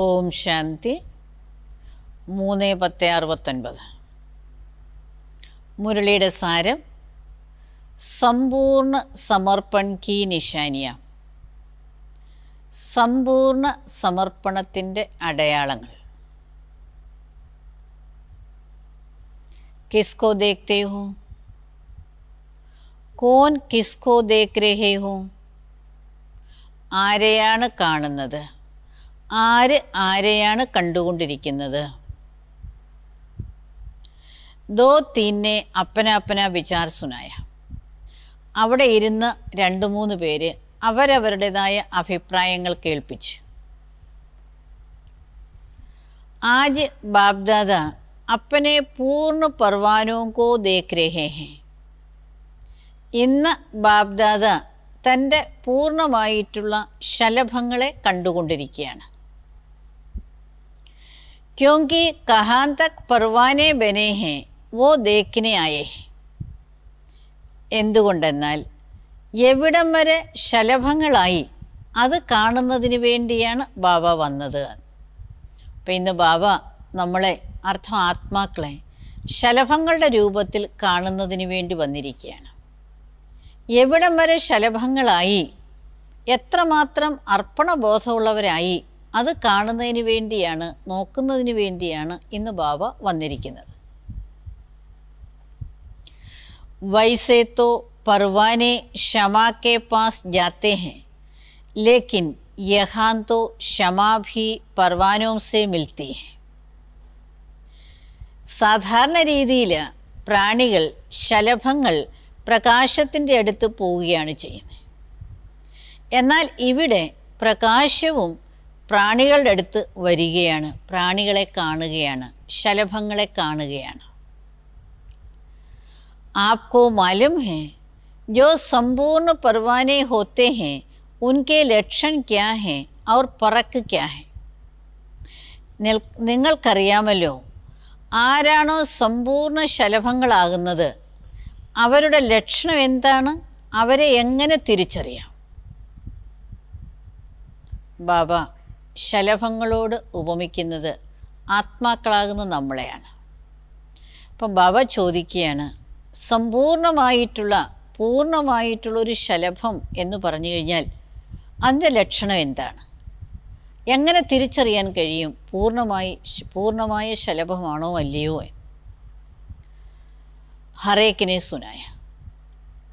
ഓം ശാന്തി മൂന്ന് പത്ത് അറുപത്തൊൻപത് മുരളിയുടെ സാരം സമ്പൂർണ്ണ സമർപ്പൺ കി നിശാനിയ സമ്പൂർണ്ണ സമർപ്പണത്തിൻ്റെ അടയാളങ്ങൾ കിസ്കോ ദേഖത്തെ ഹോ കോൻ കിസ്കോ ദേഖ് രഹേ ഹോ ആരെയാണ് കാണുന്നത് ആര് ആരെയാണ് കണ്ടുകൊണ്ടിരിക്കുന്നത് ദോ തീന്നെ അപ്പന അപ്പന വിചാർ സുനായ അവിടെ ഇരുന്ന് രണ്ട് മൂന്ന് പേര് അവരവരുടേതായ അഭിപ്രായങ്ങൾ കേൾപ്പിച്ചു ആജ് ബാബ്ദാദ അപ്പനെ പൂർണ്ണ പർവാനവും കോ ദേഖ് ഇന്ന് ബാബ്ദാദ തൻ്റെ പൂർണ്ണമായിട്ടുള്ള ശലഭങ്ങളെ കണ്ടുകൊണ്ടിരിക്കുകയാണ് क्योंकि कहां तक परवाने बने हैं वो देखने ആയേ എന്തുകൊണ്ടെന്നാൽ എവിടം വരെ ശലഭങ്ങളായി അത് കാണുന്നതിന് വേണ്ടിയാണ് ബാബ വന്നത് അപ്പം ഇന്ന് ബാബ നമ്മളെ അർത്ഥം ആത്മാക്കളെ ശലഭങ്ങളുടെ രൂപത്തിൽ കാണുന്നതിന് വേണ്ടി വന്നിരിക്കുകയാണ് എവിടം വരെ ശലഭങ്ങളായി എത്രമാത്രം അർപ്പണബോധമുള്ളവരായി അത് കാണുന്നതിന് വേണ്ടിയാണ് നോക്കുന്നതിന് വേണ്ടിയാണ് ഇന്ന് ബാബ വന്നിരിക്കുന്നത് വൈസേത്തോ പർവാനെ ക്ഷമാക്കെ പാസ് ജാത്തേഹെ ലേക്കിൻ യഹാന്തോ ക്ഷമാ ഭി പർവാനോം മിൽത്തി സാധാരണ രീതിയിൽ പ്രാണികൾ ശലഭങ്ങൾ പ്രകാശത്തിൻ്റെ അടുത്ത് പോവുകയാണ് ചെയ്യുന്നത് എന്നാൽ ഇവിടെ പ്രകാശവും പ്രാണികളുടെ അടുത്ത് വരികയാണ് പ്രാണികളെ കാണുകയാണ് ശലഭങ്ങളെ കാണുകയാണ് आपको मालूम है जो संपूर्ण परवाने होते हैं उनके लक्षण क्या ഹേ और പറക്ക് क्या है നിങ്ങൾക്കറിയാമല്ലോ ആരാണോ സമ്പൂർണ്ണ ശലഭങ്ങളാകുന്നത് അവരുടെ ലക്ഷണം എന്താണ് അവരെ എങ്ങനെ തിരിച്ചറിയാം ബാബ ശലഭങ്ങളോട് ഉപമിക്കുന്നത് ആത്മാക്കളാകുന്ന നമ്മളെയാണ് അപ്പം ബാബ ചോദിക്കുകയാണ് സമ്പൂർണമായിട്ടുള്ള പൂർണ്ണമായിട്ടുള്ള ഒരു ശലഭം എന്ന് പറഞ്ഞു കഴിഞ്ഞാൽ അതിൻ്റെ ലക്ഷണം എന്താണ് എങ്ങനെ തിരിച്ചറിയാൻ കഴിയും പൂർണ്ണമായി പൂർണ്ണമായ ശലഭമാണോ അല്ലയോ എന്ന് ഹറേക്കിനെ സുനായ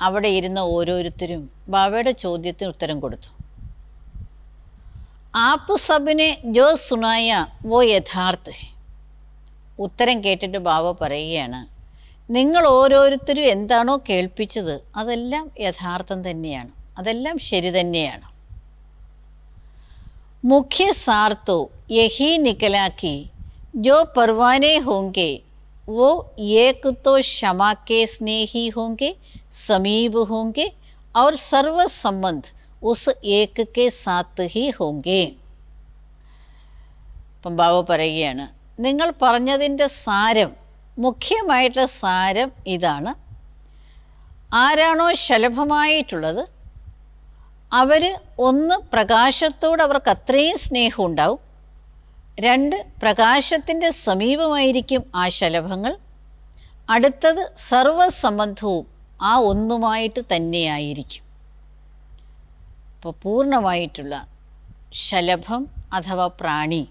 അവിടെ ഇരുന്ന ഓരോരുത്തരും ബാബയുടെ ചോദ്യത്തിന് ഉത്തരം കൊടുത്തു ആപ്പ് സബിനെ ജോ സുനായ വോ യഥാർത്ഥ ഉത്തരം കേട്ടിട്ട് ബാബ പറയുകയാണ് നിങ്ങൾ ഓരോരുത്തരും എന്താണോ കേൾപ്പിച്ചത് അതെല്ലാം യഥാർത്ഥം തന്നെയാണ് അതെല്ലാം ശരി തന്നെയാണ് മുഖ്യ സാർത്തു യഹി നിക്കലാക്കി ജോ പർവാനെ ഹോങ്കെ വോ ഏകുത്തോ തോ സ്നേഹി ഹോങ്കെ സമീപ് ഹോങ്കെ അവർ സർവസംബന്ധം उस एक കെ സാത്ത് ഹി ഹോങ്കേ ഇപ്പം ബാബ പറയുകയാണ് നിങ്ങൾ പറഞ്ഞതിൻ്റെ സാരം മുഖ്യമായിട്ട് സാരം ഇതാണ് ആരാണോ ശലഭമായിട്ടുള്ളത് അവർ ഒന്ന് പ്രകാശത്തോട് അവർക്ക് അത്രയും സ്നേഹം ഉണ്ടാവും രണ്ട് പ്രകാശത്തിൻ്റെ സമീപമായിരിക്കും ആ ശലഭങ്ങൾ അടുത്തത് സർവസംബന്ധവും ആ ഒന്നുമായിട്ട് തന്നെയായിരിക്കും അപ്പോൾ പൂർണ്ണമായിട്ടുള്ള ശലഭം അഥവാ പ്രാണി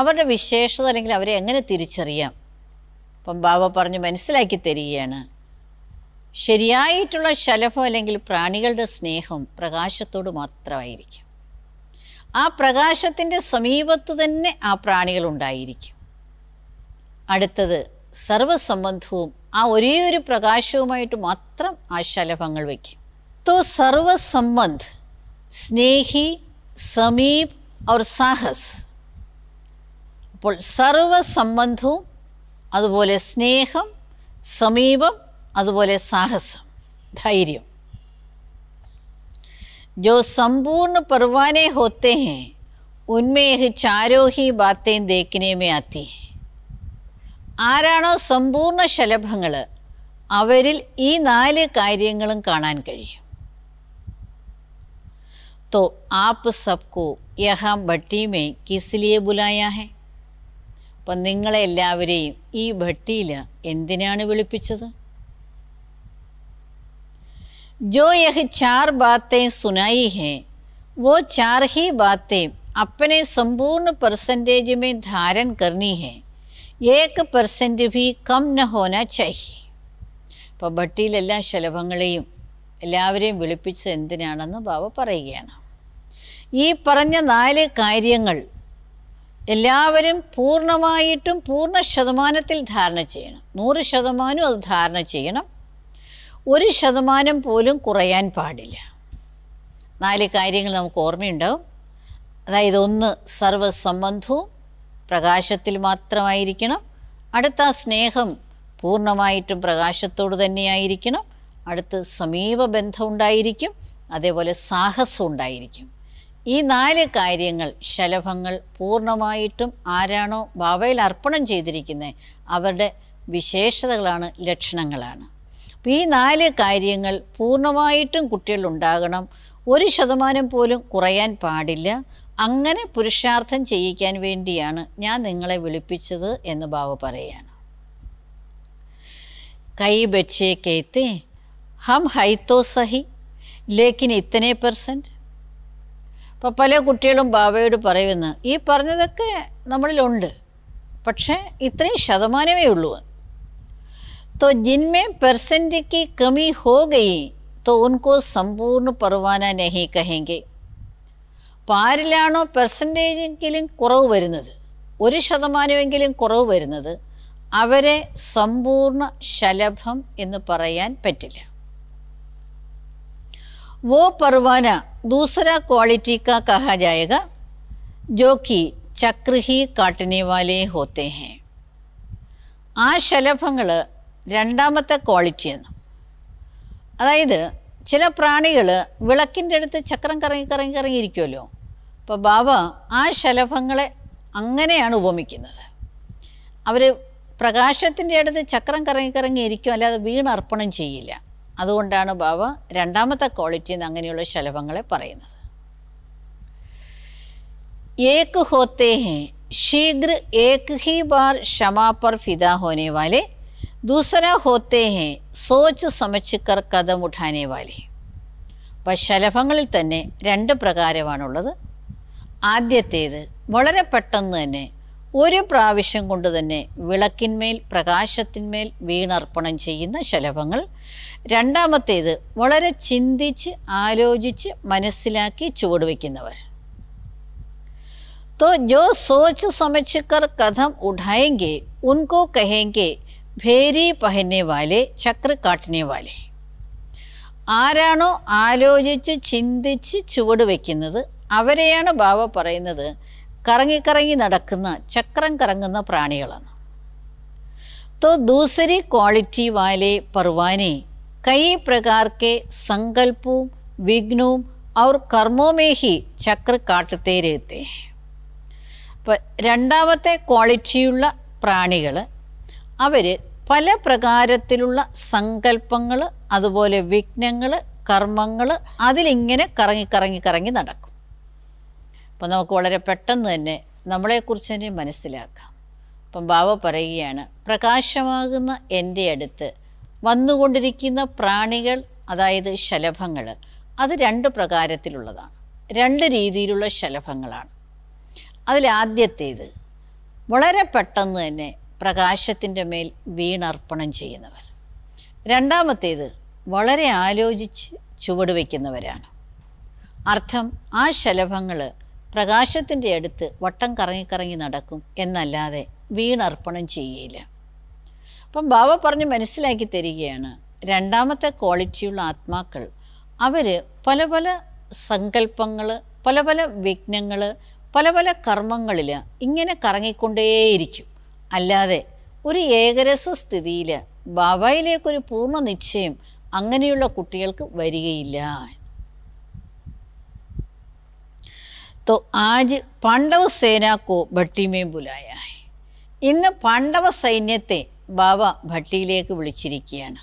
അവരുടെ വിശേഷത അല്ലെങ്കിൽ അവരെ എങ്ങനെ തിരിച്ചറിയാം അപ്പം ബാബ പറഞ്ഞു മനസ്സിലാക്കി തരികയാണ് ശരിയായിട്ടുള്ള ശലഭം അല്ലെങ്കിൽ പ്രാണികളുടെ സ്നേഹം പ്രകാശത്തോട് മാത്രമായിരിക്കും ആ പ്രകാശത്തിൻ്റെ സമീപത്ത് തന്നെ ആ പ്രാണികളുണ്ടായിരിക്കും ഉണ്ടായിരിക്കും അടുത്തത് സർവസംബന്ധവും ആ ഒരേ ഒരു പ്രകാശവുമായിട്ട് മാത്രം ആ ശലഭങ്ങൾ വയ്ക്കും തോ സർവസംബന്ധം സ്നേഹി സമീപ് അവർ സാഹസ് അപ്പോൾ സർവസംബന്ധവും അതുപോലെ സ്നേഹം സമീപം അതുപോലെ സാഹസം ധൈര്യം ജോ സമ്പൂർണ്ണ परवाने ഹോത്തേ ഹെ ഉന്മേഹ് ചാരോഹി ബാത്തേം ദേക്കിനേമേ बातें ആരാണോ സമ്പൂർണ്ണ ശലഭങ്ങൾ അവരിൽ ഈ നാല് കാര്യങ്ങളും കാണാൻ കഴിയും तो आप सबको यह भट्टी में किस लिए बुलाया है അപ്പം നിങ്ങളെല്ലാവരെയും ഈ ഭട്ടിയിൽ എന്തിനാണ് വിളിപ്പിച്ചത് जो यह चार बातें सुनाई हैं वो चार ही बातें अपने संपूर्ण परसेंटेज में धारण करनी है एक परसेंट भी कम न होना चाहिए അപ്പോൾ ഭട്ടിയിലെല്ലാ ശലഭങ്ങളെയും എല്ലാവരെയും വിളിപ്പിച്ച് എന്തിനാണെന്ന് ബാബ പറയുകയാണ് ഈ പറഞ്ഞ നാല് കാര്യങ്ങൾ എല്ലാവരും പൂർണ്ണമായിട്ടും പൂർണ്ണ ശതമാനത്തിൽ ധാരണ ചെയ്യണം നൂറ് ശതമാനവും അത് ധാരണ ചെയ്യണം ഒരു ശതമാനം പോലും കുറയാൻ പാടില്ല നാല് കാര്യങ്ങൾ നമുക്ക് ഓർമ്മയുണ്ടാവും അതായത് ഒന്ന് സർവസംബന്ധവും പ്രകാശത്തിൽ മാത്രമായിരിക്കണം അടുത്ത സ്നേഹം പൂർണ്ണമായിട്ടും പ്രകാശത്തോട് തന്നെയായിരിക്കണം അടുത്ത് സമീപ ബന്ധം ഉണ്ടായിരിക്കും അതേപോലെ സാഹസം ഉണ്ടായിരിക്കും ഈ നാല് കാര്യങ്ങൾ ശലഭങ്ങൾ പൂർണ്ണമായിട്ടും ആരാണോ ബാബയിൽ അർപ്പണം ചെയ്തിരിക്കുന്നത് അവരുടെ വിശേഷതകളാണ് ലക്ഷണങ്ങളാണ് അപ്പോൾ ഈ നാല് കാര്യങ്ങൾ പൂർണ്ണമായിട്ടും കുട്ടികളിൽ ഉണ്ടാകണം ഒരു ശതമാനം പോലും കുറയാൻ പാടില്ല അങ്ങനെ പുരുഷാർത്ഥം ചെയ്യിക്കാൻ വേണ്ടിയാണ് ഞാൻ നിങ്ങളെ വിളിപ്പിച്ചത് എന്ന് ബാബ പറയുകയാണ് കൈ ബച്ചേ കേത്തേ ഹം ഹൈത്തോ സഹി ലേക്കിന് ഇത്തനെ പെർസെൻറ്റ് ഇപ്പോൾ പല കുട്ടികളും ബാബയോട് പറയുമെന്ന് ഈ പറഞ്ഞതൊക്കെ നമ്മളിലുണ്ട് പക്ഷേ ഇത്രയും ശതമാനമേ ഉള്ളൂ तो जिनमें परसेंट की कमी हो गई तो उनको സമ്പൂർണ്ണ പർവാന നെഹി കഹെങ്കെ അപ്പോൾ ആരിലാണോ പെർസെൻറ്റേജെങ്കിലും കുറവ് വരുന്നത് ഒരു ശതമാനമെങ്കിലും കുറവ് വരുന്നത് അവരെ സമ്പൂർണ്ണ ശലഭം എന്ന് പറയാൻ പറ്റില്ല വോ പർവാന दूसरा क्वालिटी का कहा जाएगा जो कि ചക്ര ഹി കാട്ടിനി വാലേ ഹോത്തേ ഹേ ആ ശലഭങ്ങൾ രണ്ടാമത്തെ ക്വാളിറ്റിയാണ് അതായത് ചില പ്രാണികൾ വിളക്കിൻ്റെ അടുത്ത് ചക്രം കറങ്ങി കറങ്ങി കറങ്ങിയിരിക്കുമല്ലോ അപ്പോൾ ബാബ ആ ശലഭങ്ങളെ അങ്ങനെയാണ് ഉപമിക്കുന്നത് അവർ പ്രകാശത്തിൻ്റെ അടുത്ത് ചക്രം കറങ്ങി കറങ്ങി ഇരിക്കും അല്ലാതെ വീണർപ്പണം ചെയ്യില്ല അതുകൊണ്ടാണ് ബാബ രണ്ടാമത്തെ ക്വാളിറ്റി എന്ന് അങ്ങനെയുള്ള ശലഭങ്ങളെ പറയുന്നത് ഏക്ക് ഹോത്തേ ഹേ शीघ्र एक ही बार क्षमा पर फिदा होने वाले दूसरा होते हैं സോച്ച് സമച്ചുക്കർ കർ കഥം ഉഠാനെ വാലി അപ്പം ശലഭങ്ങളിൽ തന്നെ രണ്ട് പ്രകാരമാണുള്ളത് ആദ്യത്തേത് വളരെ പെട്ടെന്ന് തന്നെ ഒരു പ്രാവശ്യം കൊണ്ട് തന്നെ വിളക്കിന്മേൽ പ്രകാശത്തിന്മേൽ വീണർപ്പണം ചെയ്യുന്ന ശലഭങ്ങൾ രണ്ടാമത്തേത് വളരെ ചിന്തിച്ച് ആലോചിച്ച് മനസ്സിലാക്കി ചുവടുവെക്കുന്നവർ तो जो सोच समझ कर कदम उठाएंगे उनको कहेंगे भेरी पहनने वाले ചക്ര കാട്ടിനെ വാലെ ആരാണോ ആലോചിച്ച് ചിന്തിച്ച് ചുവട് വയ്ക്കുന്നത് അവരെയാണ് ബാബ പറയുന്നത് കറങ്ങിക്കറങ്ങി നടക്കുന്ന ചക്രം കറങ്ങുന്ന പ്രാണികളാണ് തോ दूसरी क्वालिटी वाले परवाने कई प्रकार के വിഘ്നവും അവർ और ചക്ര में ही चक्र काटते रहते അപ്പം രണ്ടാമത്തെ ക്വാളിറ്റിയുള്ള പ്രാണികൾ അവർ പല പ്രകാരത്തിലുള്ള സങ്കല്പങ്ങൾ അതുപോലെ വിഘ്നങ്ങൾ കർമ്മങ്ങൾ അതിലിങ്ങനെ കറങ്ങി കറങ്ങി കറങ്ങി നടക്കും അപ്പോൾ നമുക്ക് വളരെ പെട്ടെന്ന് തന്നെ നമ്മളെക്കുറിച്ച് തന്നെ മനസ്സിലാക്കാം അപ്പം ബാബ പറയുകയാണ് പ്രകാശമാകുന്ന എൻ്റെ അടുത്ത് വന്നുകൊണ്ടിരിക്കുന്ന പ്രാണികൾ അതായത് ശലഭങ്ങൾ അത് രണ്ട് പ്രകാരത്തിലുള്ളതാണ് രണ്ട് രീതിയിലുള്ള ശലഭങ്ങളാണ് അതിലാദ്യത്തേത് വളരെ പെട്ടെന്ന് തന്നെ പ്രകാശത്തിൻ്റെ മേൽ വീണർപ്പണം ചെയ്യുന്നവർ രണ്ടാമത്തേത് വളരെ ആലോചിച്ച് ചുവട് വയ്ക്കുന്നവരാണ് അർത്ഥം ആ ശലഭങ്ങൾ പ്രകാശത്തിൻ്റെ അടുത്ത് വട്ടം കറങ്ങി കറങ്ങി നടക്കും എന്നല്ലാതെ വീണർപ്പണം ചെയ്യില്ല അപ്പം ബാബ പറഞ്ഞ് മനസ്സിലാക്കി തരികയാണ് രണ്ടാമത്തെ ക്വാളിറ്റിയുള്ള ആത്മാക്കൾ അവർ പല പല സങ്കല്പങ്ങൾ പല പല വിഘ്നങ്ങൾ പല പല കർമ്മങ്ങളിൽ ഇങ്ങനെ കറങ്ങിക്കൊണ്ടേയിരിക്കും അല്ലാതെ ഒരു ഏകരസ സ്ഥിതിയിൽ ബാബയിലേക്കൊരു പൂർണ്ണ നിശ്ചയം അങ്ങനെയുള്ള കുട്ടികൾക്ക് വരികയില്ല तो आज पांडव सेना को भट्टी में बुलाया है ഇന്ന് പാണ്ഡവ സൈന്യത്തെ ബാബ ഭട്ടിയിലേക്ക് വിളിച്ചിരിക്കുകയാണ്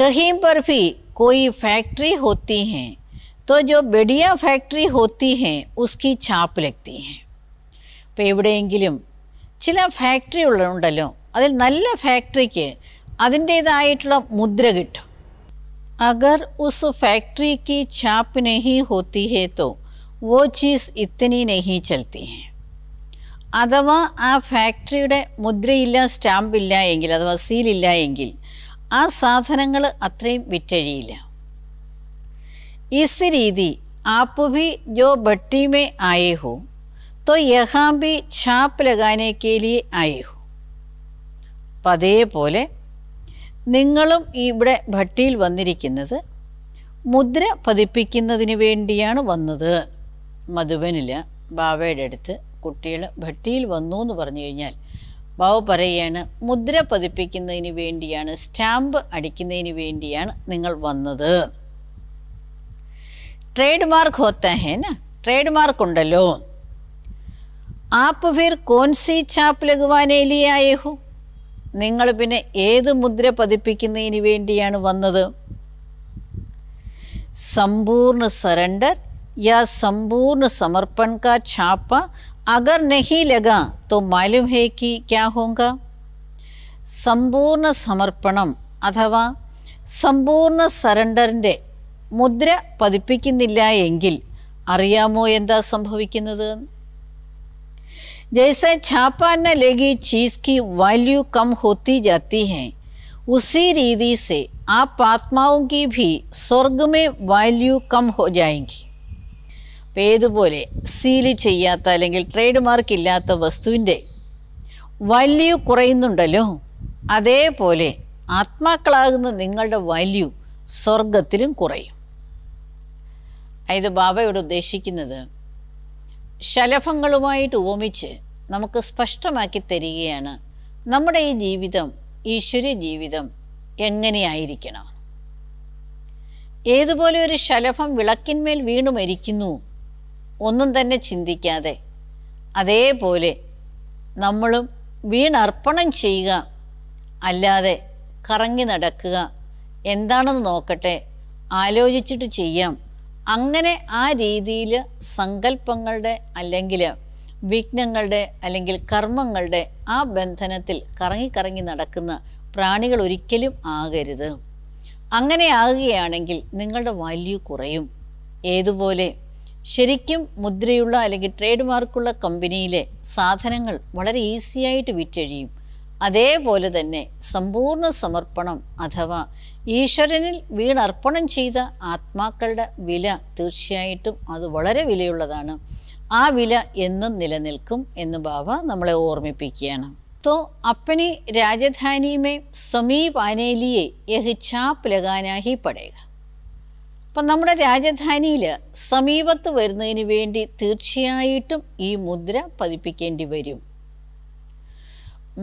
कहीं पर भी कोई फैक्ट्री होती है तो जो ബെഡിയ फैक्ट्री होती है उसकी छाप लगती है ഇപ്പോൾ എവിടെയെങ്കിലും ചില ഫാക്ടറി ഉള്ള ഉണ്ടല്ലോ അതിൽ നല്ല ഫാക്ടറിക്ക് അതിൻ്റേതായിട്ടുള്ള മുദ്ര കിട്ടും अगर उस फैक्ट्री की छाप नहीं होती है तो वो चीज़ इतनी नहीं चलती है അഥവാ ആ ഫാക്ടറിയുടെ മുദ്രയില്ല സ്റ്റാമ്പില്ല എങ്കിൽ അഥവാ സീലില്ല എങ്കിൽ ആ സാധനങ്ങൾ അത്രയും വിറ്റഴിയില്ല इस रीति आप भी जो भट्टी में आए हो तो यहाँ भी छाप लगाने के लिए आए हो അപ്പോൾ അതേപോലെ നിങ്ങളും ഇവിടെ ഭട്ടിയിൽ വന്നിരിക്കുന്നത് മുദ്ര പതിപ്പിക്കുന്നതിന് വേണ്ടിയാണ് വന്നത് മധുബനിൽ ബാവയുടെ അടുത്ത് കുട്ടികൾ ഭട്ടിയിൽ വന്നു എന്ന് പറഞ്ഞു കഴിഞ്ഞാൽ ബാവ പറയുകയാണ് മുദ്ര പതിപ്പിക്കുന്നതിന് വേണ്ടിയാണ് സ്റ്റാമ്പ് അടിക്കുന്നതിന് വേണ്ടിയാണ് നിങ്ങൾ വന്നത് ട്രേഡ് മാർക്ക് ഹോത്ത ട്രേഡ് മാർക്ക് ഉണ്ടല്ലോ ആപ്പ് ഫിർ കോൻസി ചാപ്പ് ലഘുവാനേലിയായേഹു നിങ്ങൾ പിന്നെ ഏത് മുദ്ര പതിപ്പിക്കുന്നതിന് വേണ്ടിയാണ് വന്നത് സമ്പൂർണ്ണ സറണ്ടർ യാ സമ്പൂർണ്ണ സമർപ്പൺ കാ ഛാപ്പ अगर नहीं लगा तो मालूम है कि क्या होगा സമ്പൂർണ്ണ സമർപ്പണം അഥവാ സമ്പൂർണ്ണ സറണ്ടറിൻ്റെ മുദ്ര പതിപ്പിക്കുന്നില്ല എങ്കിൽ അറിയാമോ എന്താ സംഭവിക്കുന്നത് जैसे छापा न लगी चीज़ की वैल्यू कम होती जाती है उसी रीति से आप ആത്മാവും की भी സ്വർഗ് में വാല്യൂ കം ഹോ ജാएगी അപ്പോൾ ഏതുപോലെ സീല് ചെയ്യാത്ത അല്ലെങ്കിൽ ട്രേഡ് മാർക്ക് ഇല്ലാത്ത വസ്തുവിൻ്റെ വാല്യൂ കുറയുന്നുണ്ടല്ലോ അതേപോലെ ആത്മാക്കളാകുന്ന നിങ്ങളുടെ വാല്യൂ സ്വർഗത്തിലും കുറയും അതായത് ബാബയോട് ഉദ്ദേശിക്കുന്നത് ശലഭങ്ങളുമായിട്ട് ഉപമിച്ച് നമുക്ക് സ്പഷ്ടമാക്കി തരികയാണ് നമ്മുടെ ഈ ജീവിതം ഈശ്വര ജീവിതം എങ്ങനെയായിരിക്കണം ഏതുപോലെ ഒരു ശലഭം വിളക്കിന്മേൽ വീണു മരിക്കുന്നു ഒന്നും തന്നെ ചിന്തിക്കാതെ അതേപോലെ നമ്മളും വീണർപ്പണം ചെയ്യുക അല്ലാതെ കറങ്ങി നടക്കുക എന്താണെന്ന് നോക്കട്ടെ ആലോചിച്ചിട്ട് ചെയ്യാം അങ്ങനെ ആ രീതിയിൽ സങ്കല്പങ്ങളുടെ അല്ലെങ്കിൽ വിഘ്നങ്ങളുടെ അല്ലെങ്കിൽ കർമ്മങ്ങളുടെ ആ ബന്ധനത്തിൽ കറങ്ങി കറങ്ങി നടക്കുന്ന പ്രാണികൾ ഒരിക്കലും ആകരുത് അങ്ങനെ ആകുകയാണെങ്കിൽ നിങ്ങളുടെ വാല്യൂ കുറയും ഏതുപോലെ ശരിക്കും മുദ്രയുള്ള അല്ലെങ്കിൽ ട്രേഡ് മാർക്കുള്ള കമ്പനിയിലെ സാധനങ്ങൾ വളരെ ഈസിയായിട്ട് വിറ്റഴിയും അതേപോലെ തന്നെ സമ്പൂർണ്ണ സമർപ്പണം അഥവാ ഈശ്വരനിൽ വീണർപ്പണം ചെയ്ത ആത്മാക്കളുടെ വില തീർച്ചയായിട്ടും അത് വളരെ വിലയുള്ളതാണ് ആ വില എന്നും നിലനിൽക്കും എന്ന് ബാബ നമ്മളെ ഓർമ്മിപ്പിക്കുകയാണ് തോ അപ്പനി രാജധാനിയുമേ സമീപ് അനേലിയെ യഹിച്ചാപ് ലഗാനാഹി പടയുക അപ്പം നമ്മുടെ രാജധാനിയിൽ സമീപത്ത് വരുന്നതിന് വേണ്ടി തീർച്ചയായിട്ടും ഈ മുദ്ര പതിപ്പിക്കേണ്ടി വരും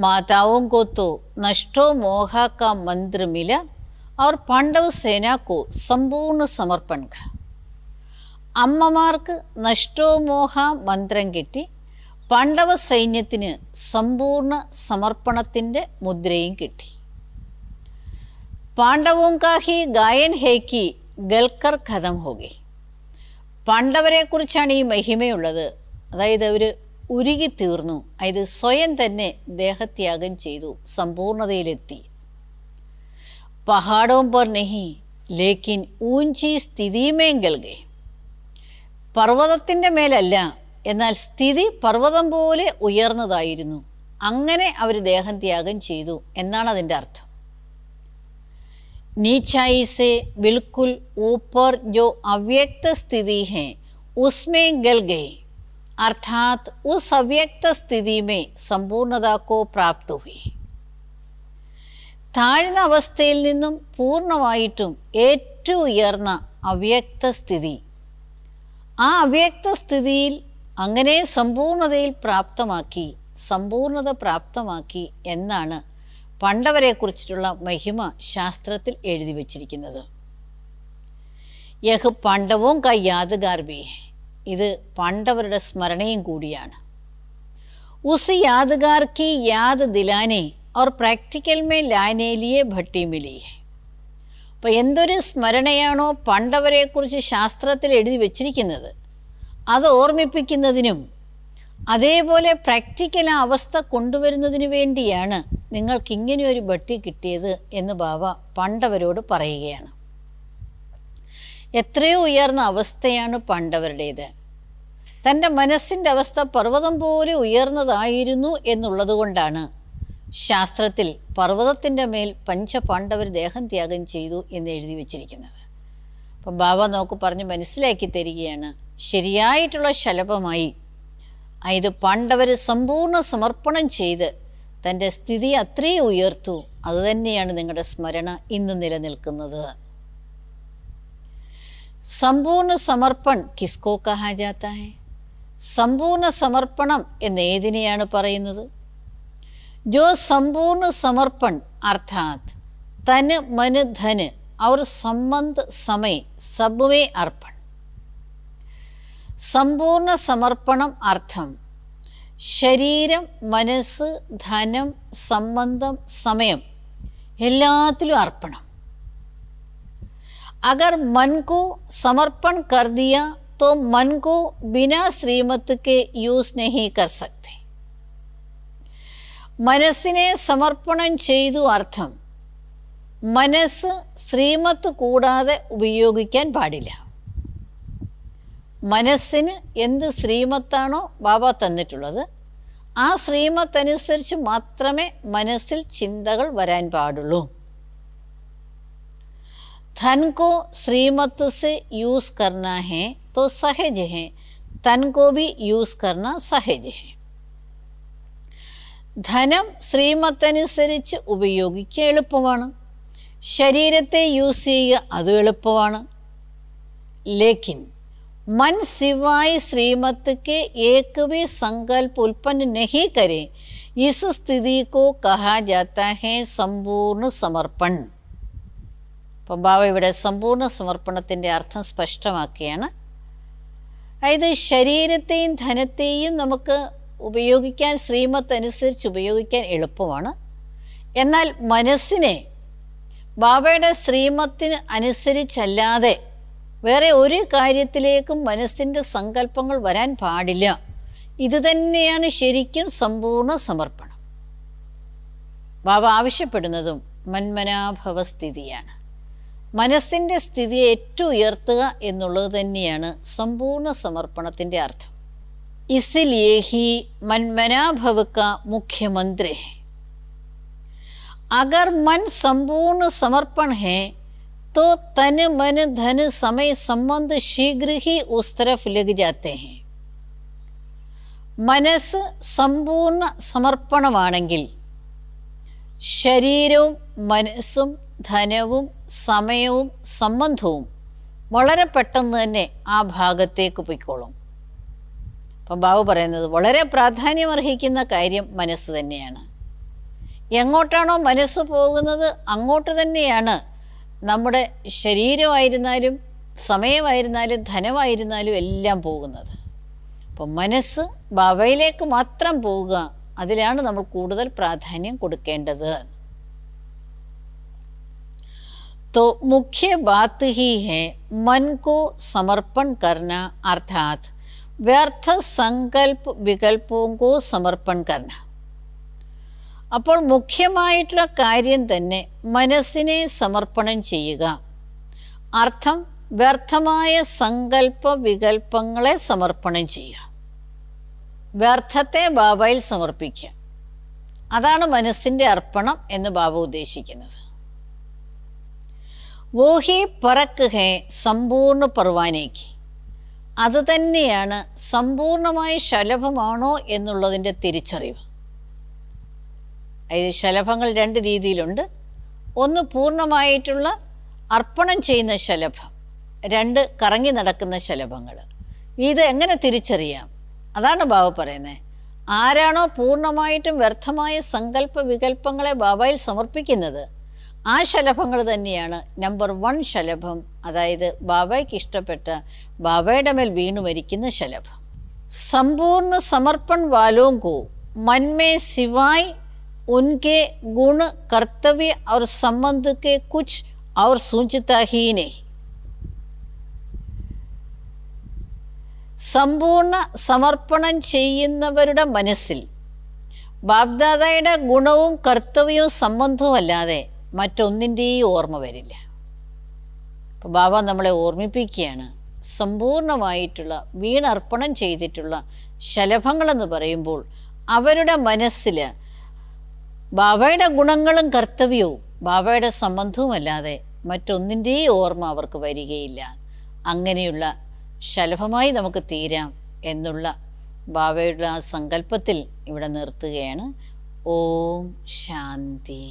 माताओं को तो नष्टो मोहा का मंत्र मिला और पांडव सेना को संपूर्ण समर्पण का അമ്മമാർക്ക് നഷ്ടോമോഹ മന്ത്രം കിട്ടി പാണ്ഡവ സൈന്യത്തിന് സമ്പൂർണ്ണ സമർപ്പണത്തിൻ്റെ മുദ്രയും കിട്ടി പാണ്ഡവും കാഹി ഗായൻ ഹേക്കി ഗൽക്കർ കഥം ഹോകി പാണ്ഡവരെക്കുറിച്ചാണ് ഈ മഹിമയുള്ളത് അതായത് അവർ ഉരുകിത്തീർന്നു അതായത് സ്വയം തന്നെ ദേഹത്യാഗം ചെയ്തു സമ്പൂർണതയിലെത്തി പഹാടോ പർ നഹി ലേക്കിൻ ഊഞ്ചി സ്ഥിതിമേങ്കൽ ഗേ പർവ്വതത്തിൻ്റെ മേലല്ല എന്നാൽ സ്ഥിതി പർവ്വതം പോലെ ഉയർന്നതായിരുന്നു അങ്ങനെ അവർ ദേഹം ത്യാഗം ചെയ്തു എന്നാണ് അതിൻ്റെ അർത്ഥം नीचाई ബിൽക്കുൽ ഊപ്പർ ജോ അവ്യക്ത സ്ഥിതി स्थिति है उसमें अर्थात उस अव्यक्त स्थिति में संपूर्णता को प्राप्त हुई താഴ്ന്ന അവസ്ഥയിൽ നിന്നും പൂർണ്ണമായിട്ടും ഏറ്റവും ഉയർന്ന അവ്യക്ത സ്ഥിതി ആ അവ്യക്ത സ്ഥിതിയിൽ അങ്ങനെ സമ്പൂർണതയിൽ പ്രാപ്തമാക്കി സമ്പൂർണത പ്രാപ്തമാക്കി എന്നാണ് പണ്ടവരെ കുറിച്ചിട്ടുള്ള മഹിമ ശാസ്ത്രത്തിൽ എഴുതി വച്ചിരിക്കുന്നത് യഹ് പണ്ടവും കയ്യാത് ഗാർബി ഇത് പാണ്ഡവരുടെ സ്മരണയും കൂടിയാണ് ഉസ് യാദ്ഗാർക്കി യാദ് ദിലാനെ ഓർ പ്രാക്ടിക്കൽ മേ ലാനേലിയെ ഭട്ടി മിലിയെ അപ്പോൾ എന്തൊരു സ്മരണയാണോ പണ്ടവരെക്കുറിച്ച് ശാസ്ത്രത്തിൽ എഴുതി വച്ചിരിക്കുന്നത് അത് ഓർമ്മിപ്പിക്കുന്നതിനും അതേപോലെ പ്രാക്ടിക്കൽ ആ അവസ്ഥ കൊണ്ടുവരുന്നതിന് വേണ്ടിയാണ് നിങ്ങൾക്ക് ഇങ്ങനെയൊരു ഭട്ടി കിട്ടിയത് എന്ന് ബാബ പാണ്ഡവരോട് പറയുകയാണ് എത്രയോ ഉയർന്ന അവസ്ഥയാണ് പാണ്ഡവരുടേത് തൻ്റെ മനസ്സിൻ്റെ അവസ്ഥ പർവ്വതം പോലെ ഉയർന്നതായിരുന്നു എന്നുള്ളതുകൊണ്ടാണ് ശാസ്ത്രത്തിൽ പർവ്വതത്തിൻ്റെ മേൽ പഞ്ചപാണ്ഡവർ ദേഹം ത്യാഗം ചെയ്തു എന്ന് എഴുതി വച്ചിരിക്കുന്നത് അപ്പം ബാബ നോക്ക് പറഞ്ഞ് മനസ്സിലാക്കി തരികയാണ് ശരിയായിട്ടുള്ള ശലഭമായി അതായത് പാണ്ഡവർ സമ്പൂർണ്ണ സമർപ്പണം ചെയ്ത് തൻ്റെ സ്ഥിതി അത്രയും ഉയർത്തു അതുതന്നെയാണ് നിങ്ങളുടെ സ്മരണ ഇന്ന് നിലനിൽക്കുന്നത് സമ്പൂർണ്ണ സമർപ്പൺ കിസ്കോ കഹാജാത്തായ സമ്പൂർണ്ണ സമർപ്പണം എന്ന് ഏതിനെയാണ് പറയുന്നത് ജോ സമ്പൂർണ്ണ സമർപ്പൺ അർത്ഥാത് തന് മന് ധന് അവർ സംബന്ധ് സമയ സബുമേ അർപ്പൺ സമ്പൂർണ്ണ സമർപ്പണം അർത്ഥം ശരീരം മനസ്സ് ധനം സംബന്ധം സമയം എല്ലാത്തിലും അർപ്പണം अगर मन को समर्पण कर दिया तो मन को बिना श्रीमत के यूज़ नहीं कर सकते മനസ്സിനെ സമർപ്പണം ചെയ്തു അർത്ഥം മനസ്സ് ശ്രീമത്ത് കൂടാതെ ഉപയോഗിക്കാൻ പാടില്ല മനസ്സിന് എന്ത് ശ്രീമത്താണോ ബാബ തന്നിട്ടുള്ളത് ആ ശ്രീമത്തനുസരിച്ച് മാത്രമേ മനസ്സിൽ ചിന്തകൾ വരാൻ പാടുള്ളൂ धन को श्रीमत से यूज़ करना है तो सहज है तन को भी यूज़ करना सहज है ധനം ശ്രീമത്തനുസരിച്ച് उपयोग शरीर ശരീരത്തെ യൂസ് ചെയ്യുക അതും എളുപ്പമാണ് लेकिन मन सिवाय श्रीमत के एक भी संकल्प उत्पन्न नहीं करे इस स्थिति को कहा जाता है संपूर्ण समर्पण ബാബ ഇവിടെ സമ്പൂർണ്ണ സമർപ്പണത്തിൻ്റെ അർത്ഥം സ്പഷ്ടമാക്കുകയാണ് അതായത് ശരീരത്തെയും ധനത്തെയും നമുക്ക് ഉപയോഗിക്കാൻ ശ്രീമത്ത് അനുസരിച്ച് ഉപയോഗിക്കാൻ എളുപ്പമാണ് എന്നാൽ മനസ്സിനെ ബാബയുടെ ശ്രീമത്തിന് അനുസരിച്ചല്ലാതെ വേറെ ഒരു കാര്യത്തിലേക്കും മനസ്സിൻ്റെ സങ്കല്പങ്ങൾ വരാൻ പാടില്ല ഇതുതന്നെയാണ് ശരിക്കും സമ്പൂർണ്ണ സമർപ്പണം ബാബ ആവശ്യപ്പെടുന്നതും മന്മനാഭവസ്ഥിതിയാണ് മനസ്സിൻ്റെ സ്ഥിതിയെ ഏറ്റവും ഉയർത്തുക എന്നുള്ളത് തന്നെയാണ് സമ്പൂർണ്ണ സമർപ്പണത്തിൻ്റെ അർത്ഥം ഇസിലേഹി മന്മനാഭവുക്ക മുഖ്യമന്ത്രി അഗർ മൻ സമ്പൂർണ്ണ സമർപ്പണ ഹേ തോ തന് मन ധന് സമയ സംബന്ധ शीघ्र ही उस तरफ लग जाते हैं മനസ്സ് സമ്പൂർണ്ണ സമർപ്പണമാണെങ്കിൽ ശരീരവും മനസ്സും ധനവും സമയവും സംബന്ധവും വളരെ പെട്ടെന്ന് തന്നെ ആ ഭാഗത്തേക്ക് പൊയ്ക്കോളും അപ്പം ബാബു പറയുന്നത് വളരെ പ്രാധാന്യമർഹിക്കുന്ന കാര്യം മനസ്സ് തന്നെയാണ് എങ്ങോട്ടാണോ മനസ്സ് പോകുന്നത് അങ്ങോട്ട് തന്നെയാണ് നമ്മുടെ ശരീരമായിരുന്നാലും സമയമായിരുന്നാലും ധനമായിരുന്നാലും എല്ലാം പോകുന്നത് അപ്പം മനസ്സ് ബാബയിലേക്ക് മാത്രം പോവുക അതിലാണ് നമ്മൾ കൂടുതൽ പ്രാധാന്യം കൊടുക്കേണ്ടത് तो मुख्य बात ही है मन को समर्पण करना अर्थात व्यर्थ സങ്കല്പ വികല്പവും കോ സമർപ്പൺ കർണ അപ്പോൾ മുഖ്യമായിട്ടുള്ള കാര്യം തന്നെ മനസ്സിനെ സമർപ്പണം ചെയ്യുക അർത്ഥം വ്യർത്ഥമായ സങ്കല്പ വികല്പങ്ങളെ സമർപ്പണം ചെയ്യുക വ്യർത്ഥത്തെ ബാബയിൽ സമർപ്പിക്കുക അതാണ് മനസ്സിൻ്റെ അർപ്പണം എന്ന് ബാബ ഉദ്ദേശിക്കുന്നത് വോഹി പറക്കുക പറക്ക് ഹേ സമ്പൂർണ്ണ പർവാനേക്ക് അത് തന്നെയാണ് സമ്പൂർണമായി ശലഭമാണോ എന്നുള്ളതിൻ്റെ തിരിച്ചറിവ് ഇത് ശലഭങ്ങൾ രണ്ട് രീതിയിലുണ്ട് ഒന്ന് പൂർണ്ണമായിട്ടുള്ള അർപ്പണം ചെയ്യുന്ന ശലഭം രണ്ട് കറങ്ങി നടക്കുന്ന ശലഭങ്ങൾ ഇത് എങ്ങനെ തിരിച്ചറിയാം അതാണ് ബാബ പറയുന്നത് ആരാണോ പൂർണ്ണമായിട്ടും വ്യർത്ഥമായ സങ്കല്പ വികല്പങ്ങളെ ബാബയിൽ സമർപ്പിക്കുന്നത് ആ ശലഭങ്ങൾ തന്നെയാണ് നമ്പർ വൺ ശലഭം അതായത് ബാബയ്ക്ക് ഇഷ്ടപ്പെട്ട ബാബയുടെ മേൽ വീണു മരിക്കുന്ന ശലഭം സമ്പൂർണ്ണ സമർപ്പൺ വാലോങ്കോ മന്മേ സിവായ് ഉൻകെ ഗുണ കർത്തവ്യ അവർ സംബന്ധിക്കെ കുച്ച് അവർ സൂചിത്താഹീനെ സമ്പൂർണ്ണ സമർപ്പണം ചെയ്യുന്നവരുടെ മനസ്സിൽ ബാബ്ദാദയുടെ ഗുണവും കർത്തവ്യവും സംബന്ധവും അല്ലാതെ മറ്റൊന്നിൻ്റെയും ഓർമ്മ വരില്ല അപ്പോൾ ബാബ നമ്മളെ ഓർമ്മിപ്പിക്കുകയാണ് സമ്പൂർണമായിട്ടുള്ള വീണർപ്പണം ചെയ്തിട്ടുള്ള ശലഭങ്ങളെന്ന് പറയുമ്പോൾ അവരുടെ മനസ്സിൽ ബാബയുടെ ഗുണങ്ങളും കർത്തവ്യവും ബാബയുടെ സംബന്ധവുമല്ലാതെ മറ്റൊന്നിൻ്റെയും ഓർമ്മ അവർക്ക് വരികയില്ല അങ്ങനെയുള്ള ശലഭമായി നമുക്ക് തീരാം എന്നുള്ള ബാബയുടെ ആ സങ്കല്പത്തിൽ ഇവിടെ നിർത്തുകയാണ് ഓം ശാന്തി